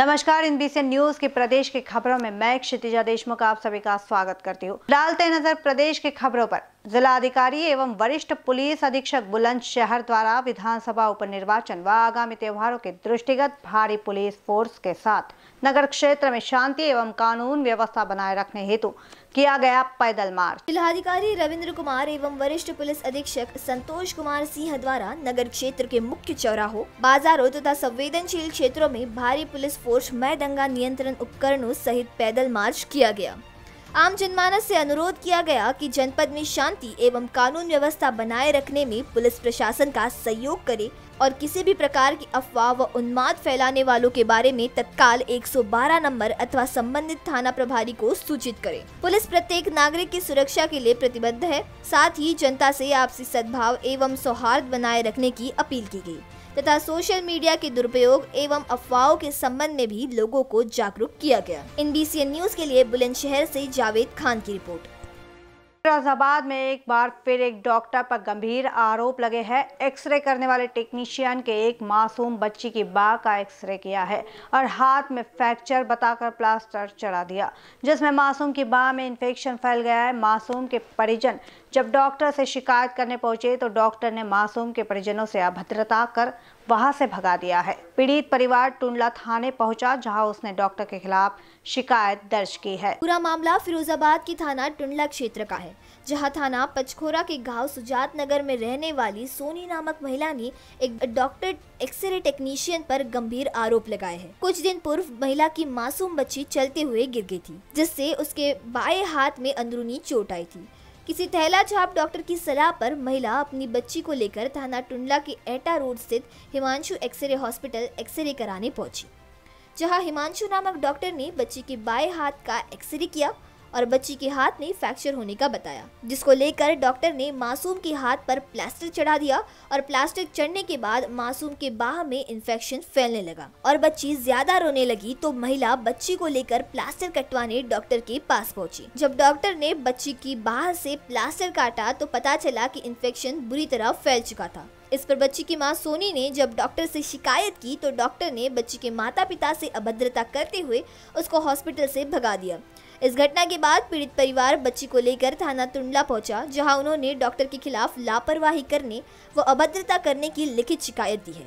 नमस्कार in B news के प्रदेश की खबरों में मैं क्षितिजा देशमुख आप सभी का स्वागत करती हूँ डालते नजर प्रदेश की खबरों पर जिला अधिकारी एवं वरिष्ठ पुलिस अधीक्षक बुलंद शहर द्वारा विधानसभा उपनिर्वाचन व आगामी त्योहारों के दृष्टिगत भारी पुलिस फोर्स के साथ नगर क्षेत्र में शांति एवं कानून व्यवस्था बनाए रखने हेतु किया गया पैदल मार्च जिलाधिकारी रविंद्र कुमार एवं वरिष्ठ पुलिस अधीक्षक संतोष कुमार सिंह द्वारा नगर क्षेत्र के मुख्य चौराहों बाजारों तथा संवेदनशील क्षेत्रों में भारी पुलिस फोर्स मैं दंगा नियंत्रण उपकरणों सहित पैदल मार्च किया गया आम जनमानस से अनुरोध किया गया कि जनपद में शांति एवं कानून व्यवस्था बनाए रखने में पुलिस प्रशासन का सहयोग करे और किसी भी प्रकार की अफवाह व उन्माद फैलाने वालों के बारे में तत्काल 112 नंबर अथवा संबंधित थाना प्रभारी को सूचित करें पुलिस प्रत्येक नागरिक की सुरक्षा के लिए प्रतिबद्ध है साथ ही जनता से आपसी सद्भाव एवं सौहार्द बनाए रखने की अपील की गई तथा सोशल मीडिया के दुरुपयोग एवं अफवाहों के संबंध में भी लोगों को जागरूक किया गया एन बी न्यूज के लिए बुलंदशहर ऐसी जावेद खान की रिपोर्ट फिरोजाबाद में एक बार फिर एक डॉक्टर पर गंभीर आरोप लगे हैं एक्सरे करने वाले टेक्नीशियन के एक मासूम बच्ची की बा का एक्सरे किया है और हाथ में फ्रैक्चर बताकर प्लास्टर चढ़ा दिया जिसमें मासूम की बा में इन्फेक्शन फैल गया है मासूम के परिजन जब डॉक्टर से शिकायत करने पहुंचे तो डॉक्टर ने मासूम के परिजनों से अभद्रता कर वहां से भगा दिया है पीड़ित परिवार टुंडला थाने पहुंचा जहां उसने डॉक्टर के खिलाफ शिकायत दर्ज की है पूरा मामला फिरोजाबाद की थाना टुंडला क्षेत्र का है जहां थाना पचखोरा के गांव सुजात नगर में रहने वाली सोनी नामक महिला ने एक डॉक्टर एक्सरे टेक्नीशियन पर गंभीर आरोप लगाए हैं कुछ दिन पूर्व महिला की मासूम बच्ची चलते हुए गिर गई थी जिससे उसके बाएं हाथ में अंदरूनी चोट आई थी किसी थैला छाप डॉक्टर की सलाह पर महिला अपनी बच्ची को लेकर थाना टुंडला के एटा रोड स्थित हिमांशु एक्सरे हॉस्पिटल एक्सरे कराने पहुंची जहां हिमांशु नामक डॉक्टर ने बच्ची के बाएं हाथ का एक्सरे किया और बच्ची के हाथ में फ्रैक्चर होने का बताया जिसको लेकर डॉक्टर ने मासूम के हाथ पर प्लास्टर चढ़ा दिया और प्लास्टर चढ़ने के बाद मासूम के बाह में इन्फेक्शन फैलने लगा और बच्ची ज्यादा रोने लगी तो महिला बच्ची को लेकर प्लास्टर कटवाने डॉक्टर के पास पहुंची जब डॉक्टर ने बच्ची की बाह से प्लास्टर काटा तो पता चला की इन्फेक्शन बुरी तरह फैल चुका था इस पर बच्ची की मां सोनी ने जब डॉक्टर से शिकायत की तो डॉक्टर ने बच्ची के माता पिता से अभद्रता करते हुए उसको हॉस्पिटल से भगा दिया इस घटना के बाद पीड़ित परिवार बच्ची को लेकर थाना तुंडला पहुंचा जहां उन्होंने डॉक्टर के खिलाफ लापरवाही करने व अभद्रता करने की लिखित शिकायत दी है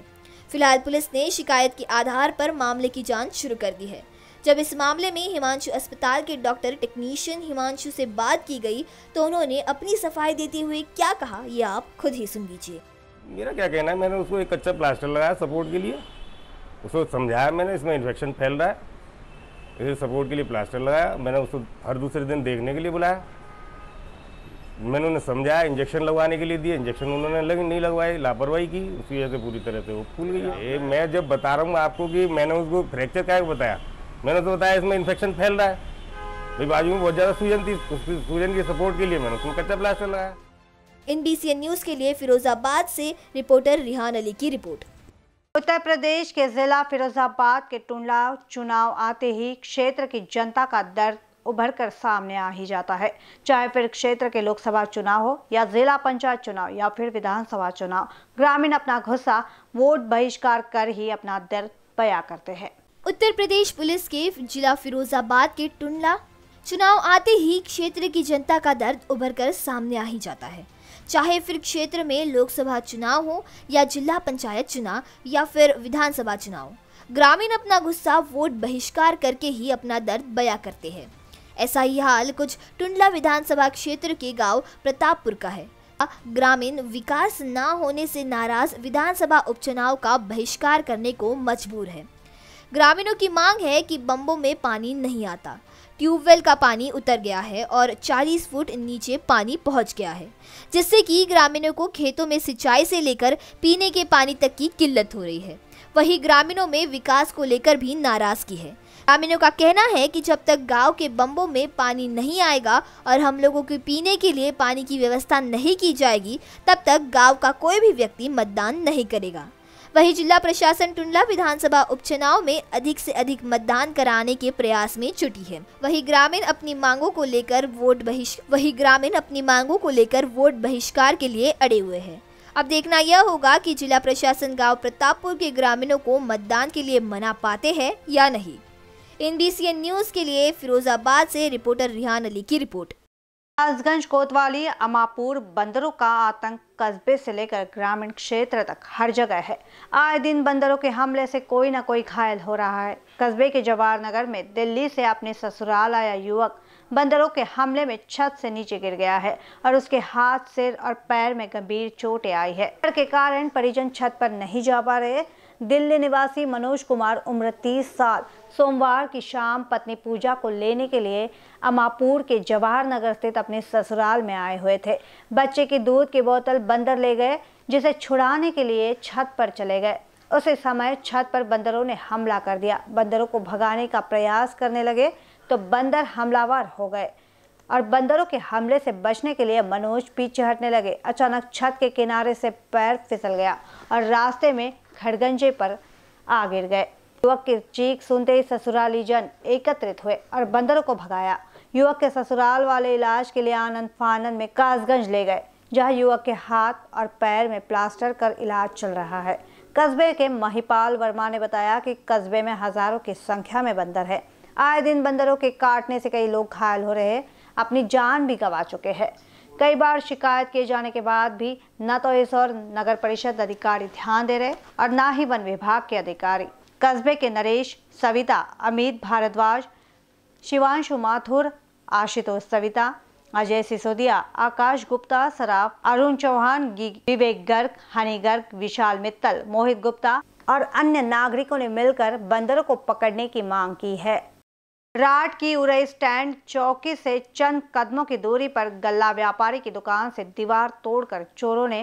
फिलहाल पुलिस ने शिकायत के आधार पर मामले की जाँच शुरू कर दी है जब इस मामले में हिमांशु अस्पताल के डॉक्टर टेक्नीशियन हिमांशु से बात की गई तो उन्होंने अपनी सफाई देते हुए क्या कहा ये आप खुद ही सुन लीजिए मेरा क्या कहना है मैंने उसको एक कच्चा प्लास्टर लगाया सपोर्ट के लिए उसको समझाया मैंने इसमें इन्फेक्शन फैल रहा है इसे सपोर्ट के लिए प्लास्टर लगाया मैंने उसको हर दूसरे दिन देखने के लिए बुलाया मैंने उन्हें समझाया इंजेक्शन लगवाने के लिए दिए इंजेक्शन उन्होंने लग नहीं लगवाई लापरवाही की उसी वजह से पूरी तरह से वो फूल गई ये मैं जब बता रहा हूँ आपको कि मैंने उसको फ्रैक्चर का बताया मैंने उसको बताया इसमें इन्फेक्शन फैल रहा है भाई बाजू में बहुत ज़्यादा सूजन थी उसकी सूजन की सपोर्ट के लिए मैंने उसमें कच्चा प्लास्टर लगाया एन बी न्यूज़ के लिए फिरोजाबाद से रिपोर्टर रिहान अली की रिपोर्ट उत्तर प्रदेश के जिला फिरोजाबाद के टुंडला चुनाव आते ही क्षेत्र की जनता का दर्द उभर कर सामने आ ही जाता है चाहे फिर क्षेत्र के लोकसभा चुनाव हो या जिला पंचायत चुनाव या फिर विधानसभा चुनाव ग्रामीण अपना गुस्सा वोट बहिष्कार कर ही अपना दर्द बया करते हैं उत्तर प्रदेश पुलिस के जिला फिरोजाबाद के टुंडला चुनाव आते ही क्षेत्र की जनता का दर्द उभर कर सामने आ ही जाता है चाहे फिर क्षेत्र में लोकसभा चुनाव हो या जिला पंचायत चुनाव या फिर विधानसभा चुनाव ग्रामीण अपना गुस्सा वोट बहिष्कार करके ही अपना दर्द बया करते हैं ऐसा ही हाल कुछ टुंडला विधानसभा क्षेत्र के गांव प्रतापपुर का है ग्रामीण विकास ना होने से नाराज विधानसभा उपचुनाव का बहिष्कार करने को मजबूर है ग्रामीणों की मांग है कि बम्बों में पानी नहीं आता ट्यूबवेल का पानी उतर गया है और 40 फुट नीचे पानी पहुंच गया है जिससे कि ग्रामीणों को खेतों में सिंचाई से लेकर पीने के पानी तक की किल्लत हो रही है वहीं ग्रामीणों में विकास को लेकर भी नाराजगी है ग्रामीणों का कहना है कि जब तक गांव के बम्बों में पानी नहीं आएगा और हम लोगों के पीने के लिए पानी की व्यवस्था नहीं की जाएगी तब तक गांव का कोई भी व्यक्ति मतदान नहीं करेगा वहीं जिला प्रशासन टुंडला विधानसभा उपचुनाव में अधिक से अधिक मतदान कराने के प्रयास में जुटी है वही ग्रामीण अपनी मांगों को लेकर वोट बहिष्कार वही ग्रामीण अपनी मांगों को लेकर वोट बहिष्कार के लिए अड़े हुए है अब देखना यह होगा कि जिला प्रशासन गांव प्रतापपुर के ग्रामीणों को मतदान के लिए मना पाते हैं या नहीं एन न्यूज के लिए फिरोजाबाद से रिपोर्टर रिहान अली की रिपोर्ट आजगंज कोतवाली अमापुर बंदरों का आतंक कस्बे से लेकर ग्रामीण क्षेत्र तक हर जगह है आए दिन बंदरों के हमले से कोई ना कोई घायल हो रहा है कस्बे के जवाहर नगर में दिल्ली से अपने ससुराल आया युवक बंदरों के हमले में छत से नीचे गिर गया है और उसके हाथ सिर और पैर में गंभीर चोटें आई है के कारण परिजन छत पर नहीं जा पा रहे दिल्ली निवासी मनोज कुमार उम्र तीस साल सोमवार की शाम पत्नी पूजा को लेने के लिए अमापुर के जवाहर नगर स्थित अपने ससुराल में आए हुए थे बच्चे की दूध की बोतल बंदर ले गए जिसे छुड़ाने के लिए छत पर चले गए उसी समय छत पर बंदरों ने हमला कर दिया बंदरों को भगाने का प्रयास करने लगे तो बंदर हमलावर हो गए और बंदरों के हमले से बचने के लिए मनोज पीछे हटने लगे अचानक छत के किनारे से पैर फिसल गया और रास्ते में खड़गंजे पर आ गिर गए युवक की चीख सुनते ही ससुराली जन एकत्रित हुए और बंदरों को भगाया युवक के ससुराल वाले इलाज के लिए आनंद फानंद में कासगंज ले गए जहां युवक के हाथ और पैर में प्लास्टर कर इलाज चल रहा है कस्बे के महिपाल वर्मा ने बताया कि कस्बे में हजारों की संख्या में बंदर है आए दिन बंदरों के काटने से कई लोग घायल हो रहे अपनी जान भी गंवा चुके हैं कई बार शिकायत किए जाने के बाद भी न तो इस और नगर परिषद अधिकारी ध्यान दे रहे और न ही वन विभाग के अधिकारी कस्बे के नरेश सविता अमित भारद्वाज शिवांशु माथुर आशुतोष सविता अजय सिसोदिया आकाश गुप्ता सराफ अरुण चौहान विवेक गर्ग हनी गर्ग विशाल मित्तल मोहित गुप्ता और अन्य नागरिकों ने मिलकर बंदरों को पकड़ने की मांग की है राट की उरई स्टैंड चौकी से चंद कदमों की दूरी पर गल्ला व्यापारी की दुकान से दीवार तोड़कर चोरों ने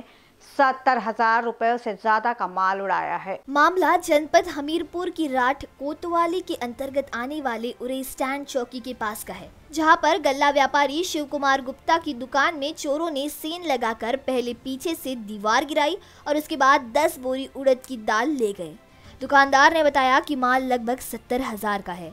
सत्तर हजार रुपये से ज्यादा का माल उड़ाया है मामला जनपद हमीरपुर की राठ कोतवाली के अंतर्गत आने वाले उरई स्टैंड चौकी के पास का है जहां पर गल्ला व्यापारी शिव कुमार गुप्ता की दुकान में चोरों ने सेन लगाकर पहले पीछे से दीवार गिराई और उसके बाद दस बोरी उड़द की दाल ले गए दुकानदार ने बताया की माल लगभग सत्तर हजार का है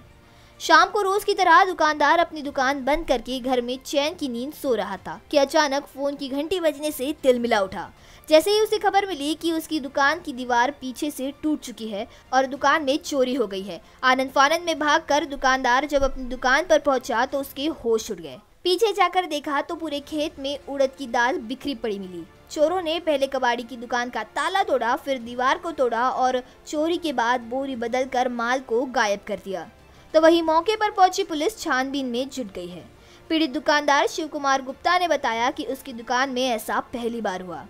शाम को रोज की तरह दुकानदार अपनी दुकान बंद करके घर में चैन की नींद सो रहा था कि अचानक फोन की घंटी बजने से मिला उठा जैसे ही उसे खबर मिली कि उसकी दुकान की दीवार पीछे से टूट चुकी है और दुकान में चोरी हो गई है आनंद फानंद में भाग कर दुकानदार जब अपनी दुकान पर पहुंचा तो उसके होश उड़ गए पीछे जाकर देखा तो पूरे खेत में उड़द की दाल बिखरी पड़ी मिली चोरों ने पहले कबाड़ी की दुकान का ताला तोड़ा फिर दीवार को तोड़ा और चोरी के बाद बोरी बदल कर माल को गायब कर दिया तो वहीं मौके पर पहुंची पुलिस छानबीन में जुट गई है पीड़ित दुकानदार शिव कुमार गुप्ता ने बताया कि उसकी दुकान में ऐसा पहली बार हुआ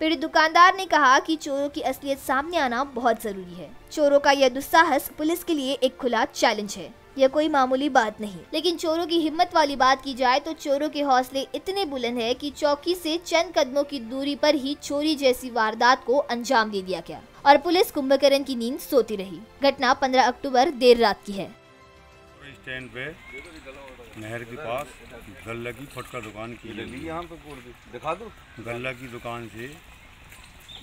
पीड़ित दुकानदार ने कहा कि चोरों की असलियत सामने आना बहुत ज़रूरी है चोरों का यह दुस्साहस पुलिस के लिए एक खुला चैलेंज है यह कोई मामूली बात नहीं लेकिन चोरों की हिम्मत वाली बात की जाए तो चोरों के हौसले इतने बुलंद है कि चौकी से चंद कदमों की दूरी पर ही चोरी जैसी वारदात को अंजाम दे दिया गया और पुलिस कुंभकर्ण की नींद सोती रही घटना 15 अक्टूबर देर रात की है स्टैंड पे नहर के पास गल्ला की फटका दुकान की लगी यहाँ पे दिखा दो गल्ला की दुकान से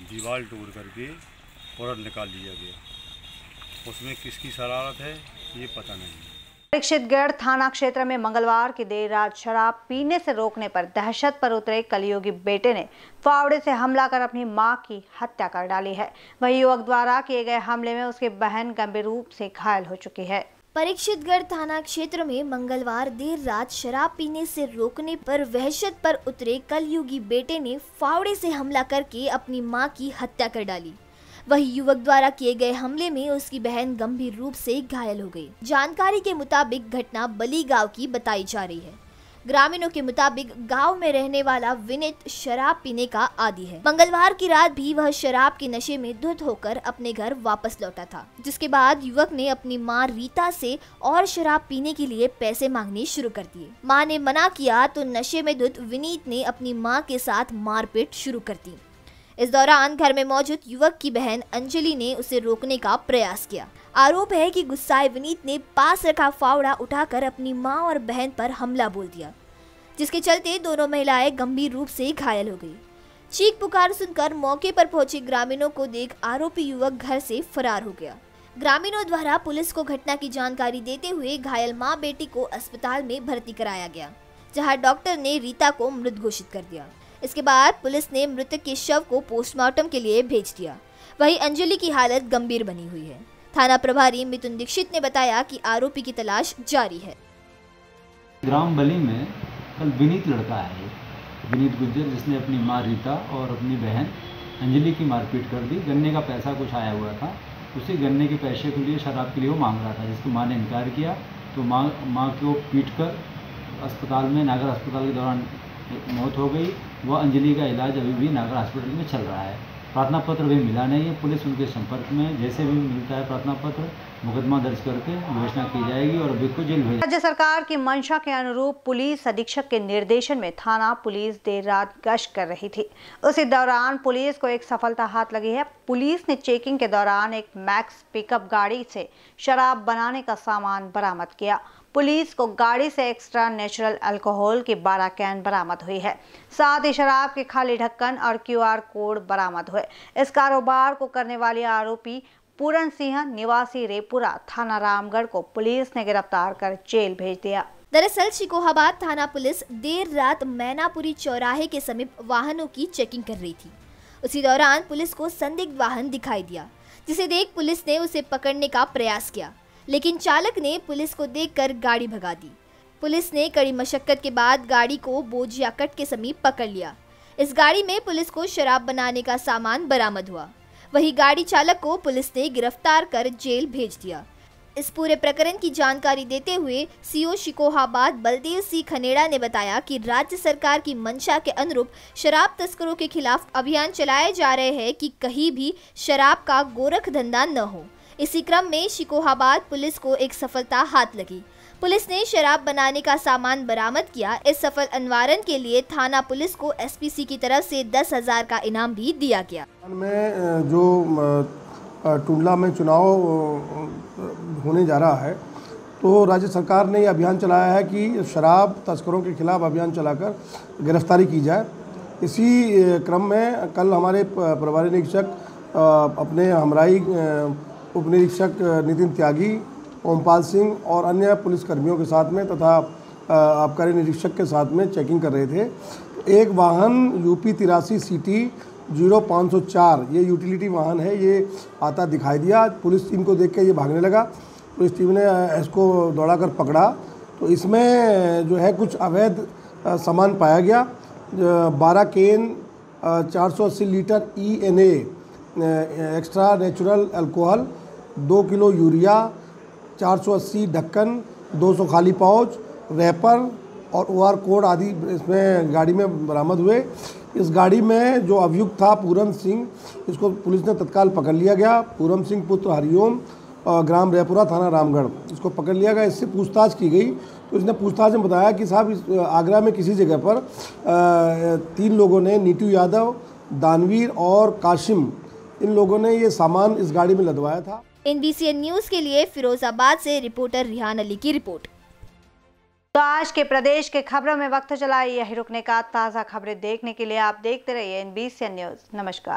दीवार टूट करके औरत निकाल लिया गया उसमें किसकी शरारत है ये पता नहीं परीक्षितगढ़ थाना क्षेत्र में मंगलवार की देर रात शराब पीने से रोकने पर दहशत पर उतरे कलयोगी बेटे ने फावड़े से हमला कर अपनी मां की हत्या कर डाली है वहीं युवक द्वारा किए गए हमले में उसकी बहन गंभीर रूप से घायल हो चुकी है परीक्षितगढ़ थाना क्षेत्र में मंगलवार देर रात शराब पीने से रोकने पर वहशत पर उतरे कलयुगी बेटे ने फावड़े से हमला करके अपनी मां की हत्या कर डाली वही युवक द्वारा किए गए हमले में उसकी बहन गंभीर रूप से घायल हो गई जानकारी के मुताबिक घटना बली गांव की बताई जा रही है ग्रामीणों के मुताबिक गांव में रहने वाला विनित शराब पीने का आदि है मंगलवार की रात भी वह शराब के नशे में धुत होकर अपने घर वापस लौटा था जिसके बाद युवक ने अपनी माँ रीता से और शराब पीने के लिए पैसे मांगने शुरू कर दिए माँ ने मना किया तो नशे में धुत विनीत ने अपनी माँ के साथ मारपीट शुरू कर दी इस दौरान घर में मौजूद युवक की बहन अंजलि ने उसे रोकने का प्रयास किया आरोप है कि गुस्साए विनीत ने पास रखा फावड़ा उठाकर अपनी माँ और बहन पर हमला बोल दिया जिसके चलते दोनों महिलाएं गंभीर रूप से घायल हो गई चीख पुकार सुनकर मौके पर पहुंचे ग्रामीणों को देख आरोपी युवक घर से फरार हो गया ग्रामीणों द्वारा पुलिस को घटना की जानकारी देते हुए घायल माँ बेटी को अस्पताल में भर्ती कराया गया जहां डॉक्टर ने रीता को मृत घोषित कर दिया इसके बाद पुलिस ने मृतक के शव को पोस्टमार्टम के लिए भेज दिया वहीं अंजलि की हालत गंभीर बनी हुई है थाना प्रभारी मिथुन दीक्षित ने बताया कि आरोपी की तलाश जारी है ग्राम बली में कल विनीत लड़का है विनीत गुज्जर जिसने अपनी माँ रीता और अपनी बहन अंजलि की मारपीट कर दी गन्ने का पैसा कुछ आया हुआ था उसे गन्ने के पैसे के लिए शराब के लिए वो मांग रहा था जिसको माँ ने इनकार किया तो माँ माँ को पीट कर अस्पताल में नागर अस्पताल के दौरान मौत हो गई वह अंजलि का इलाज अभी भी नागर हॉस्पिटल में चल रहा है प्रार्थना पत्र भी मिला नहीं है पुलिस उनके संपर्क में जैसे भी मिलता है प्रार्थना पत्र मुकदमा दर्ज करके घोषणा की जाएगी और अभी को जेल भेज राज्य सरकार की मंशा के अनुरूप पुलिस अधीक्षक के निर्देशन में थाना पुलिस देर रात गश्त कर रही थी उसी दौरान पुलिस को एक सफलता हाथ लगी है पुलिस ने चेकिंग के दौरान एक मैक्स पिकअप गाड़ी से शराब बनाने का सामान बरामद किया पुलिस को गाड़ी से एक्स्ट्रा नेचुरल अल्कोहल की बारह कैन बरामद हुई है साथ ही शराब के खाली ढक्कन और क्यूआर कोड बरामद हुए इस कारोबार को करने वाले आरोपी पूरन सिंह निवासी रेपुरा थाना रामगढ़ को पुलिस ने गिरफ्तार कर जेल भेज दिया दरअसल शिकोहाबाद थाना पुलिस देर रात मैनापुरी चौराहे के समीप वाहनों की चेकिंग कर रही थी उसी दौरान पुलिस को संदिग्ध वाहन दिखाई दिया जिसे देख पुलिस ने उसे पकड़ने का प्रयास किया लेकिन चालक ने पुलिस को देखकर गाड़ी भगा दी पुलिस ने कड़ी मशक्कत के बाद गाड़ी को बोझियाकट के समीप पकड़ लिया इस गाड़ी में पुलिस को शराब बनाने का सामान बरामद हुआ वही गाड़ी चालक को पुलिस ने गिरफ्तार कर जेल भेज दिया इस पूरे प्रकरण की जानकारी देते हुए सीओ शिकोहाबाद बलदेव सिंह खनेड़ा ने बताया कि राज्य सरकार की मंशा के अनुरूप शराब तस्करों के खिलाफ अभियान चलाए जा रहे हैं कि कहीं भी शराब का गोरख धंधा न हो इसी क्रम में शिकोहाबाद पुलिस को एक सफलता हाथ लगी पुलिस ने शराब बनाने का सामान बरामद किया इस सफल अनवारन के लिए थाना पुलिस को एसपीसी की तरफ से दस हजार का इनाम भी दिया गया में जो टुंडला में चुनाव होने जा रहा है तो राज्य सरकार ने यह अभियान चलाया है कि शराब तस्करों के खिलाफ अभियान चलाकर गिरफ्तारी की जाए इसी क्रम में कल हमारे प्रभारी निरीक्षक अपने हमराई उप निरीक्षक नितिन त्यागी ओमपाल सिंह और अन्य पुलिसकर्मियों के साथ में तथा आबकारी निरीक्षक के साथ में चेकिंग कर रहे थे एक वाहन यूपी तिरासी सिटी जीरो पाँच सौ चार ये यूटिलिटी वाहन है ये आता दिखाई दिया पुलिस टीम को देख के ये भागने लगा पुलिस टीम ने इसको दौड़ा कर पकड़ा तो इसमें जो है कुछ अवैध सामान पाया गया बारह केन चार सौ अस्सी litre E N A extra natural alcohol दो किलो यूरिया 480 ढक्कन 200 खाली पाउच रैपर और ओ कोड आदि इसमें गाड़ी में बरामद हुए इस गाड़ी में जो अभियुक्त था पूरम सिंह इसको पुलिस ने तत्काल पकड़ लिया गया पूरम सिंह पुत्र हरिओम ग्राम रैपुरा थाना रामगढ़ इसको पकड़ लिया गया इससे पूछताछ की गई तो इसने पूछताछ में बताया कि साहब आगरा में किसी जगह पर तीन लोगों ने नीतू यादव दानवीर और काशिम इन लोगों ने ये सामान इस गाड़ी में लदवाया था एनबीसीएन न्यूज के लिए फिरोजाबाद से रिपोर्टर रिहान अली की रिपोर्ट तो आज के प्रदेश के खबरों में वक्त चला यही रुकने का ताज़ा खबरें देखने के लिए आप देखते रहिए एनबीसीएन न्यूज नमस्कार